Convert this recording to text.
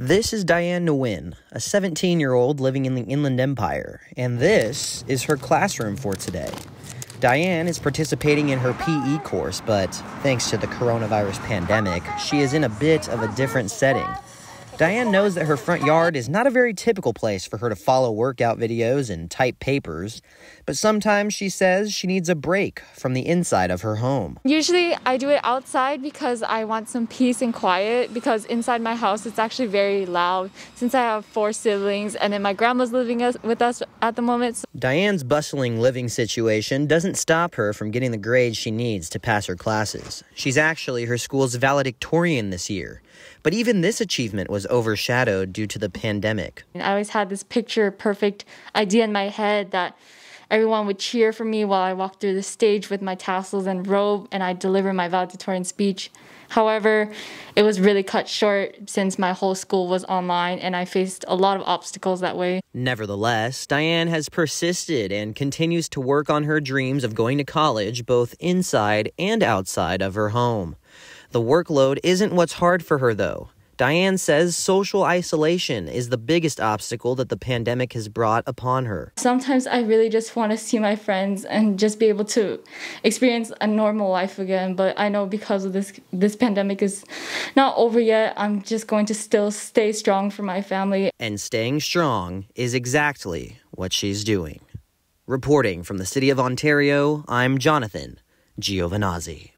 This is Diane Nguyen, a 17 year old living in the Inland Empire, and this is her classroom for today. Diane is participating in her PE course, but thanks to the coronavirus pandemic, she is in a bit of a different setting. Diane knows that her front yard is not a very typical place for her to follow workout videos and type papers, but sometimes she says she needs a break from the inside of her home. Usually I do it outside because I want some peace and quiet because inside my house it's actually very loud since I have four siblings and then my grandma's living with us at the moment. So. Diane's bustling living situation doesn't stop her from getting the grades she needs to pass her classes. She's actually her school's valedictorian this year. But even this achievement was overshadowed due to the pandemic. I always had this picture perfect idea in my head that everyone would cheer for me while I walked through the stage with my tassels and robe and I deliver my valedictorian speech. However, it was really cut short since my whole school was online and I faced a lot of obstacles that way. Nevertheless, Diane has persisted and continues to work on her dreams of going to college both inside and outside of her home. The workload isn't what's hard for her, though. Diane says social isolation is the biggest obstacle that the pandemic has brought upon her. Sometimes I really just want to see my friends and just be able to experience a normal life again, but I know because of this this pandemic is not over yet, I'm just going to still stay strong for my family. And staying strong is exactly what she's doing. Reporting from the city of Ontario, I'm Jonathan Giovanazzi.